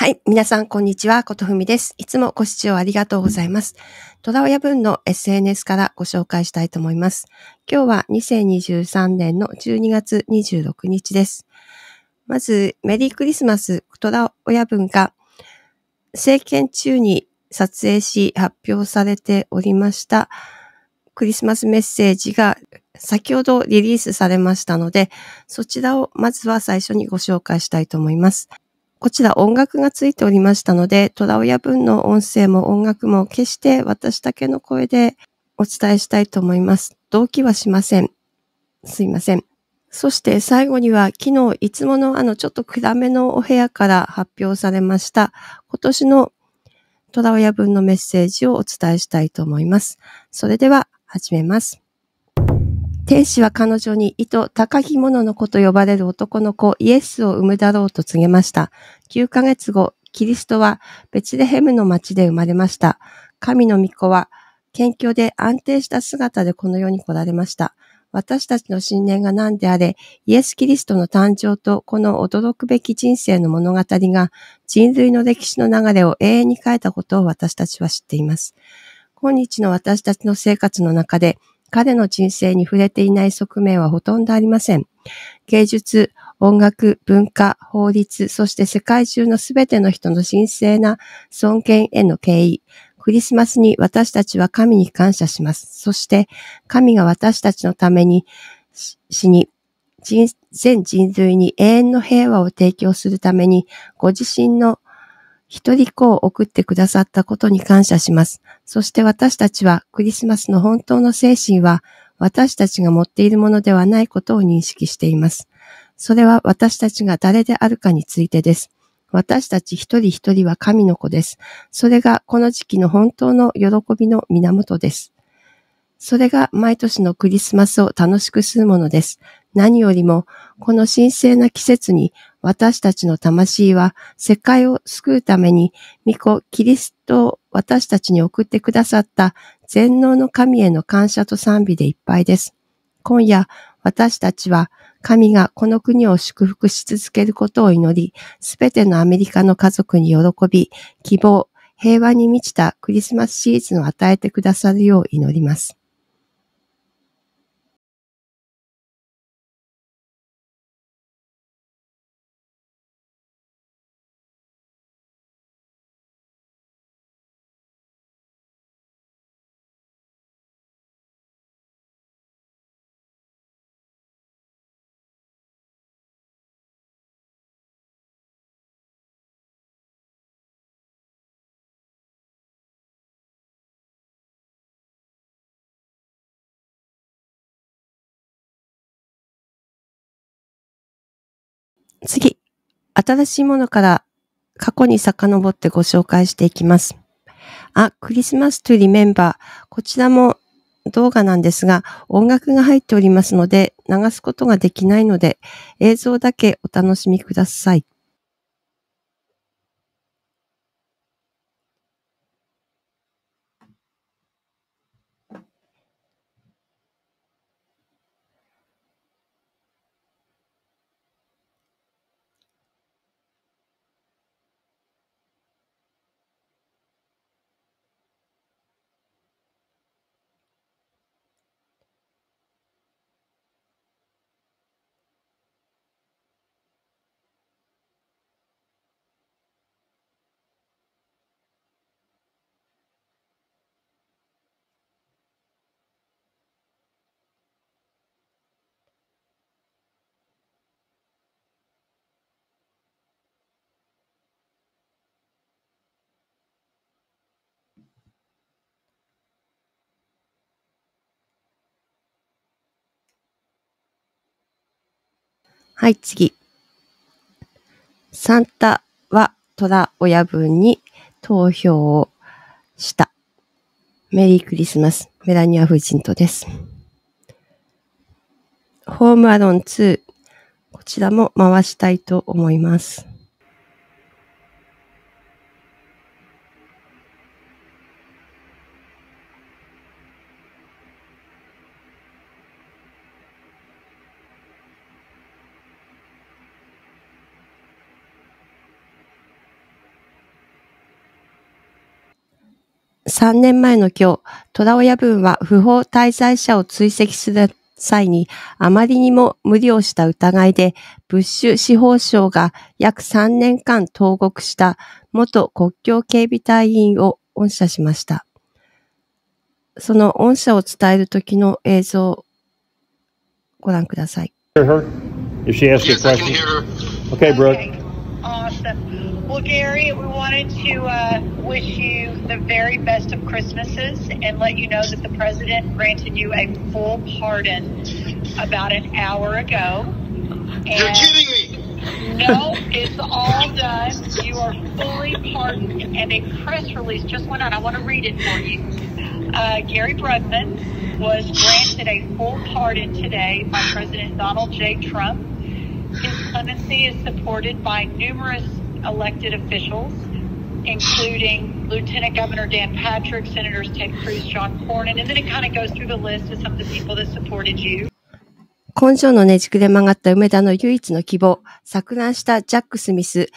はい。皆さん、こんにちは。ことふみです。いつもご視聴ありがとうございます。戸田親分の SNS からご紹介したいと思います。今日は2023年の12月26日です。まず、メリークリスマス、虎親お文が、政権中に撮影し発表されておりました。クリスマスメッセージが先ほどリリースされましたので、そちらをまずは最初にご紹介したいと思います。こちら音楽がついておりましたので、虎親分の音声も音楽も決して私だけの声でお伝えしたいと思います。同期はしません。すいません。そして最後には昨日いつものあのちょっと暗めのお部屋から発表されました今年の虎親分のメッセージをお伝えしたいと思います。それでは始めます。天使は彼女に糸高き者の子と呼ばれる男の子イエスを産むだろうと告げました。9ヶ月後、キリストはベツレヘムの町で生まれました。神の御子は謙虚で安定した姿でこの世に来られました。私たちの信念が何であれ、イエス・キリストの誕生とこの驚くべき人生の物語が人類の歴史の流れを永遠に変えたことを私たちは知っています。今日の私たちの生活の中で、彼の人生に触れていない側面はほとんどありません。芸術、音楽、文化、法律、そして世界中のすべての人の神聖な尊厳への敬意、クリスマスに私たちは神に感謝します。そして、神が私たちのために死に、全人類に永遠の平和を提供するために、ご自身の一人子を送ってくださったことに感謝します。そして私たちはクリスマスの本当の精神は私たちが持っているものではないことを認識しています。それは私たちが誰であるかについてです。私たち一人一人は神の子です。それがこの時期の本当の喜びの源です。それが毎年のクリスマスを楽しくするものです。何よりも、この神聖な季節に私たちの魂は世界を救うために、御子キリストを私たちに送ってくださった全能の神への感謝と賛美でいっぱいです。今夜、私たちは神がこの国を祝福し続けることを祈り、すべてのアメリカの家族に喜び、希望、平和に満ちたクリスマスシーズンを与えてくださるよう祈ります。次、新しいものから過去に遡ってご紹介していきます。あ、クリスマスとリメンバー。こちらも動画なんですが、音楽が入っておりますので、流すことができないので、映像だけお楽しみください。はい、次。サンタは虎親分に投票をした。メリークリスマス。メラニア夫人とです。ホームアロン2。こちらも回したいと思います。3年前の今日、虎親分は不法滞在者を追跡する際にあまりにも無理をした疑いで、ブッシュ司法省が約3年間投獄した元国境警備隊員を恩赦しました。その恩赦を伝える時の映像をご覧ください。y e Awesome. Well, Gary, we wanted to uh, wish you the very best of Christmases and let you know that the president granted you a full pardon about an hour ago. And You're kidding me. No, it's all done. You are fully pardoned, and a press release just went out. I want to read it for you. Uh, Gary Brudman was granted a full pardon today by President Donald J. Trump His clemency is supported by numerous elected officials, including Lieutenant Governor Dan Patrick, Senators Ted Cruz, John Cornyn, and then it kind of goes through the list of some of the people that supported you. 根性のねじくれ曲がった梅田の唯一の希望、錯乱したジャック・スミス、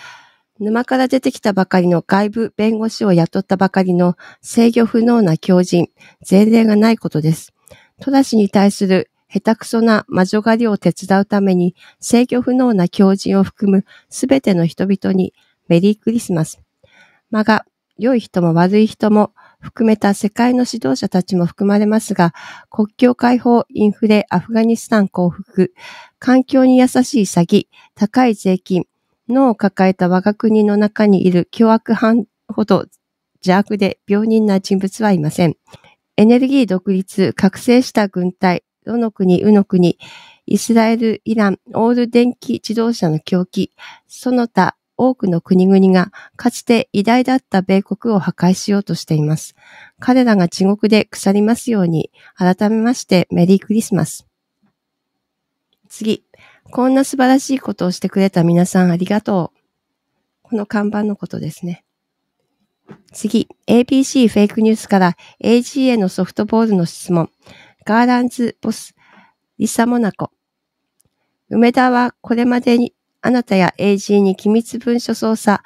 沼から出てきたばかりの外部弁護士を雇ったばかりの制御不能な狂人、前例がないことです。トラ氏に対する下手くそな魔女狩りを手伝うために制御不能な狂人を含むすべての人々にメリークリスマス。まが良い人も悪い人も含めた世界の指導者たちも含まれますが、国境解放、インフレ、アフガニスタン降伏、環境に優しい詐欺、高い税金、脳を抱えた我が国の中にいる凶悪犯ほど邪悪で病人な人物はいません。エネルギー独立、覚醒した軍隊、どの国、うの国、イスラエル、イラン、オール電気自動車の狂気、その他多くの国々がかつて偉大だった米国を破壊しようとしています。彼らが地獄で腐りますように、改めましてメリークリスマス。次、こんな素晴らしいことをしてくれた皆さんありがとう。この看板のことですね。次、ABC フェイクニュースから AGA のソフトボールの質問。ガーランズ・ボス、リサ・モナコ。梅田はこれまでにあなたや AG に機密文書操作、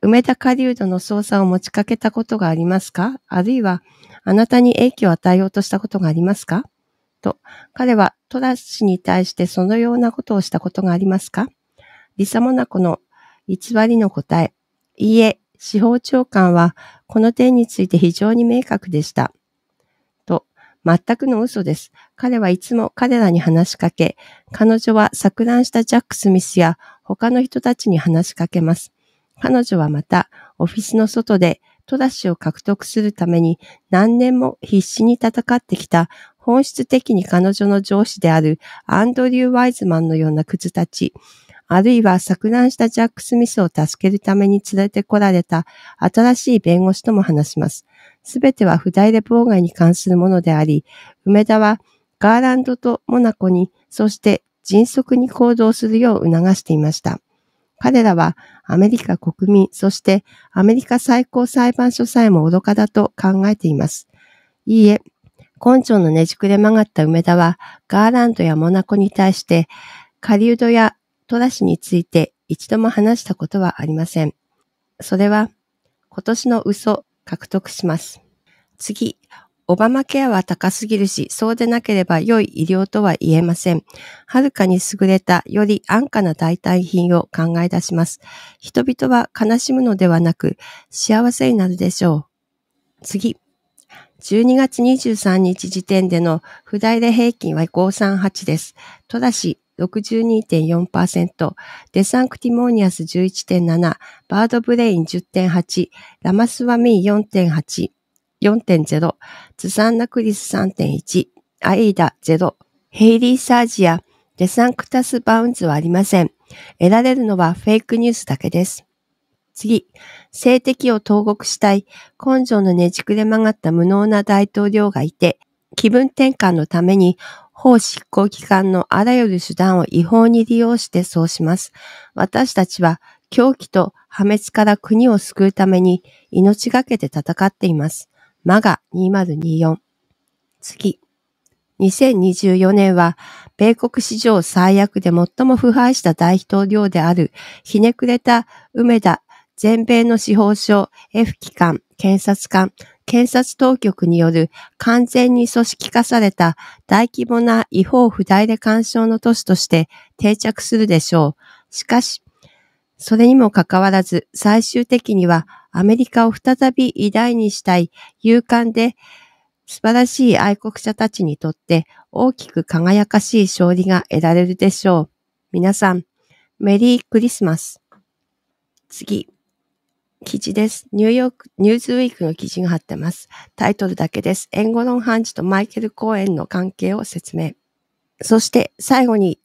梅田リウドの操作を持ちかけたことがありますかあるいは、あなたに影響を与えようとしたことがありますかと、彼はトラス氏に対してそのようなことをしたことがありますかリサ・モナコの偽りの答え。いいえ、司法長官はこの点について非常に明確でした。全くの嘘です。彼はいつも彼らに話しかけ、彼女は錯乱したジャック・スミスや他の人たちに話しかけます。彼女はまた、オフィスの外でトラッシュを獲得するために何年も必死に戦ってきた本質的に彼女の上司であるアンドリュー・ワイズマンのようなクズたち、あるいは錯乱したジャック・スミスを助けるために連れてこられた新しい弁護士とも話します。すべては不在で妨害に関するものであり、梅田はガーランドとモナコに、そして迅速に行動するよう促していました。彼らはアメリカ国民、そしてアメリカ最高裁判所さえも愚かだと考えています。いいえ、根性のねじくれ曲がった梅田は、ガーランドやモナコに対して、狩人やトラシについて一度も話したことはありません。それは、今年の嘘獲得します。次、オバマケアは高すぎるし、そうでなければ良い医療とは言えません。はるかに優れた、より安価な代替品を考え出します。人々は悲しむのではなく、幸せになるでしょう。次。12月23日時点での不代で平均は538です。ただし、62.4%、デサンクティモーニアス11.7、バードブレイン10.8、ラマスワミー4.8、4.0、ズサンナクリス3.1、アイーダ0、ヘイリーサージア、デサンクタスバウンズはありません。得られるのはフェイクニュースだけです。次、性的を投獄したい、根性のねじくれ曲がった無能な大統領がいて、気分転換のために法執行機関のあらゆる手段を違法に利用してそうします。私たちは狂気と破滅から国を救うために命がけて戦っています。マガ2024次。2024年は、米国史上最悪で最も腐敗した大統領である、ひねくれた梅田全米の司法省、F 機関、検察官、検察当局による完全に組織化された大規模な違法不在で干渉の都市として定着するでしょう。しかし、それにもかかわらず、最終的にはアメリカを再び偉大にしたい勇敢で素晴らしい愛国者たちにとって大きく輝かしい勝利が得られるでしょう。皆さん、メリークリスマス。次。記事です。ニューヨーク、ニューズウィークの記事が貼ってます。タイトルだけです。ロン論判事とマイケル・コーエンの関係を説明。そして最後に、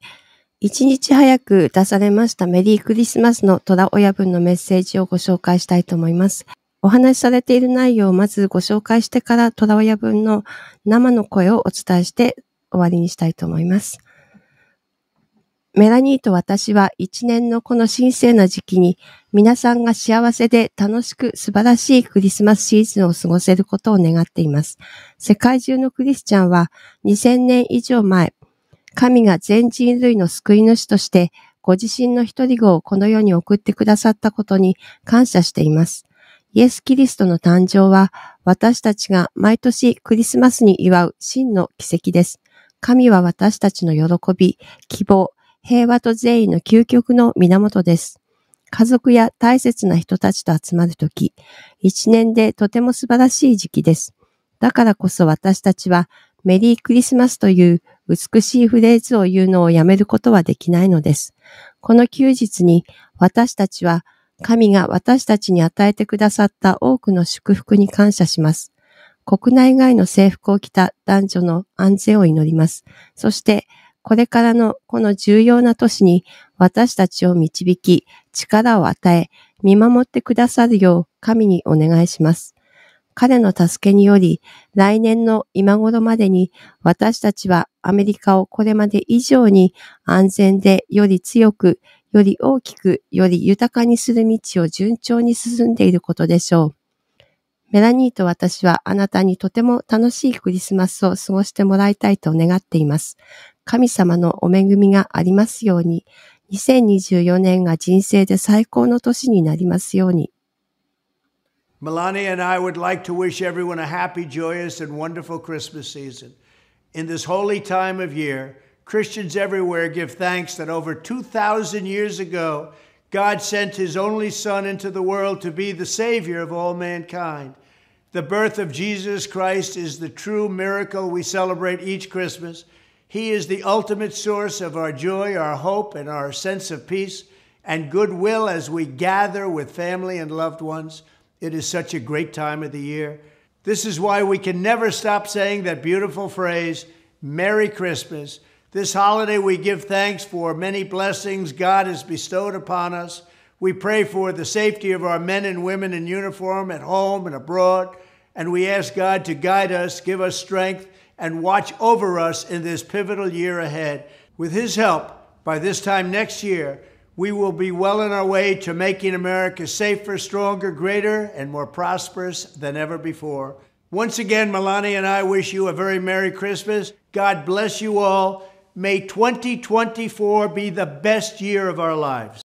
一日早く出されましたメリークリスマスの虎親分のメッセージをご紹介したいと思います。お話しされている内容をまずご紹介してから虎親分の生の声をお伝えして終わりにしたいと思います。メラニーと私は一年のこの神聖な時期に皆さんが幸せで楽しく素晴らしいクリスマスシーズンを過ごせることを願っています。世界中のクリスチャンは2000年以上前、神が全人類の救い主としてご自身の一人子をこの世に送ってくださったことに感謝しています。イエス・キリストの誕生は私たちが毎年クリスマスに祝う真の奇跡です。神は私たちの喜び、希望、平和と善意の究極の源です。家族や大切な人たちと集まるとき、一年でとても素晴らしい時期です。だからこそ私たちはメリークリスマスという美しいフレーズを言うのをやめることはできないのです。この休日に私たちは神が私たちに与えてくださった多くの祝福に感謝します。国内外の制服を着た男女の安全を祈ります。そしてこれからのこの重要な年に私たちを導き、力を与え、見守ってくださるよう神にお願いします。彼の助けにより、来年の今頃までに私たちはアメリカをこれまで以上に安全でより強く、より大きく、より豊かにする道を順調に進んでいることでしょう。メラニーと私はあなたにとても楽しいクリスマスを過ごしてもらいたいと願っています。神様のお恵みがありますように、2024年が人生で最高の年になりますように。Melania and I would like to wish everyone a happy, joyous, and wonderful Christmas season. In this holy time of year, Christians everywhere give thanks that over 2,000 years ago, God sent his only Son into the world to be the Savior of all mankind. The birth of Jesus Christ is the true miracle we celebrate each Christmas. He is the ultimate source of our joy, our hope, and our sense of peace and goodwill as we gather with family and loved ones. It is such a great time of the year. This is why we can never stop saying that beautiful phrase, Merry Christmas. This holiday, we give thanks for many blessings God has bestowed upon us. We pray for the safety of our men and women in uniform at home and abroad, and we ask God to guide us, give us strength, and watch over us in this pivotal year ahead. With His help, by this time next year, we will be well on our way to making America safer, stronger, greater, and more prosperous than ever before. Once again, Melania and I wish you a very Merry Christmas. God bless you all. May 2024 be the best year of our lives.